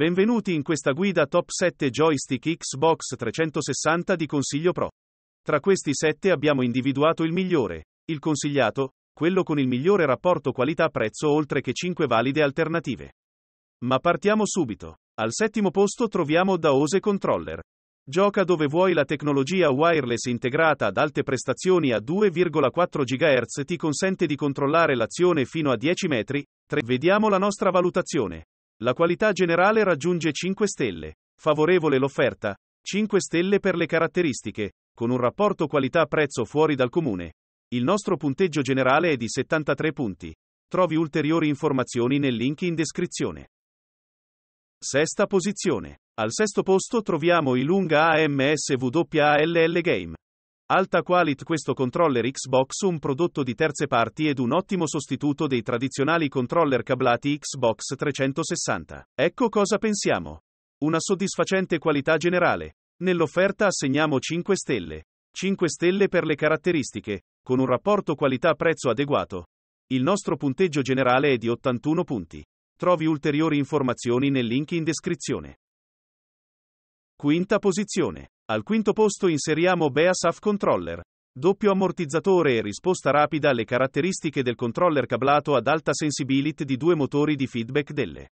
Benvenuti in questa guida top 7 joystick Xbox 360 di Consiglio Pro. Tra questi 7 abbiamo individuato il migliore, il consigliato, quello con il migliore rapporto qualità-prezzo oltre che 5 valide alternative. Ma partiamo subito. Al settimo posto troviamo Daose Controller. Gioca dove vuoi la tecnologia wireless integrata ad alte prestazioni a 2,4 GHz ti consente di controllare l'azione fino a 10 metri. 3. Vediamo la nostra valutazione. La qualità generale raggiunge 5 stelle. Favorevole l'offerta, 5 stelle per le caratteristiche, con un rapporto qualità-prezzo fuori dal comune. Il nostro punteggio generale è di 73 punti. Trovi ulteriori informazioni nel link in descrizione. Sesta posizione. Al sesto posto troviamo i Lunga AMSWALL Game. Alta Qualit questo controller Xbox un prodotto di terze parti ed un ottimo sostituto dei tradizionali controller cablati Xbox 360. Ecco cosa pensiamo. Una soddisfacente qualità generale. Nell'offerta assegniamo 5 stelle. 5 stelle per le caratteristiche, con un rapporto qualità-prezzo adeguato. Il nostro punteggio generale è di 81 punti. Trovi ulteriori informazioni nel link in descrizione. Quinta posizione. Al quinto posto inseriamo Beasaf Controller. Doppio ammortizzatore e risposta rapida alle caratteristiche del controller cablato ad alta sensibility di due motori di feedback delle.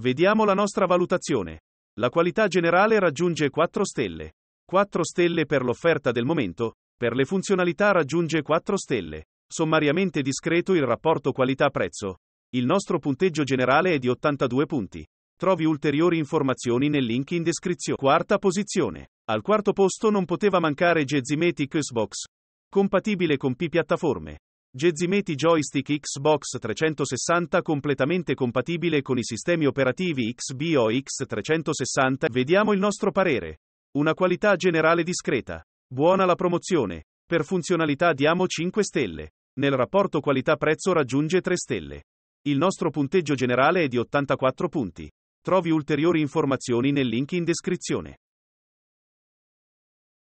Vediamo la nostra valutazione. La qualità generale raggiunge 4 stelle. 4 stelle per l'offerta del momento, per le funzionalità raggiunge 4 stelle. Sommariamente discreto il rapporto qualità-prezzo. Il nostro punteggio generale è di 82 punti. Trovi ulteriori informazioni nel link in descrizione. Quarta posizione. Al quarto posto non poteva mancare Gezimatic Xbox. Compatibile con P piattaforme. Gezzimeti Joystick Xbox 360 completamente compatibile con i sistemi operativi XBO x 360. Vediamo il nostro parere. Una qualità generale discreta. Buona la promozione. Per funzionalità diamo 5 stelle. Nel rapporto qualità-prezzo raggiunge 3 stelle. Il nostro punteggio generale è di 84 punti. Trovi ulteriori informazioni nel link in descrizione.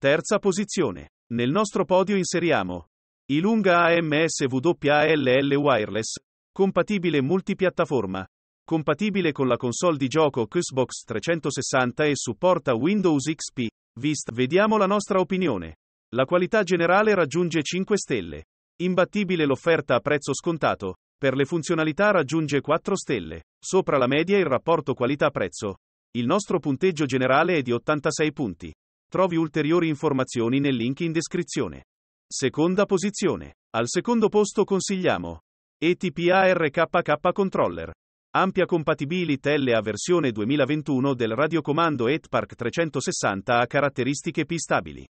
Terza posizione. Nel nostro podio inseriamo Ilunga AMS WALL Wireless, compatibile multipiattaforma, compatibile con la console di gioco Xbox 360 e supporta Windows XP. Vist, vediamo la nostra opinione. La qualità generale raggiunge 5 stelle. Imbattibile l'offerta a prezzo scontato. Per le funzionalità raggiunge 4 stelle. Sopra la media il rapporto qualità-prezzo. Il nostro punteggio generale è di 86 punti. Trovi ulteriori informazioni nel link in descrizione. Seconda posizione. Al secondo posto consigliamo ETPA RKK Controller. Ampia compatibilità LA versione 2021 del radiocomando ETPARC 360 a caratteristiche P stabili.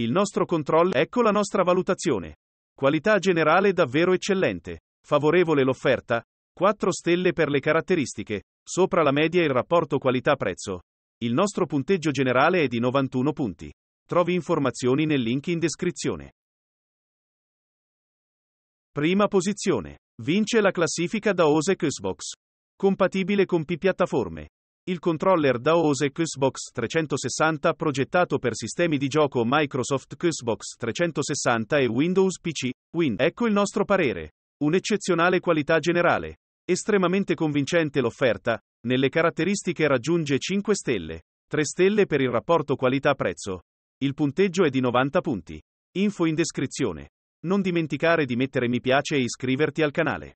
Il nostro controller, ecco la nostra valutazione. Qualità generale davvero eccellente. Favorevole l'offerta, 4 stelle per le caratteristiche, sopra la media il rapporto qualità-prezzo. Il nostro punteggio generale è di 91 punti. Trovi informazioni nel link in descrizione. Prima posizione. Vince la classifica DAOSE Xbox. Compatibile con P-piattaforme. Il controller DAOSE Xbox 360 progettato per sistemi di gioco Microsoft Xbox 360 e Windows PC. Win. Ecco il nostro parere. Un'eccezionale qualità generale. Estremamente convincente l'offerta, nelle caratteristiche raggiunge 5 stelle, 3 stelle per il rapporto qualità-prezzo. Il punteggio è di 90 punti. Info in descrizione. Non dimenticare di mettere mi piace e iscriverti al canale.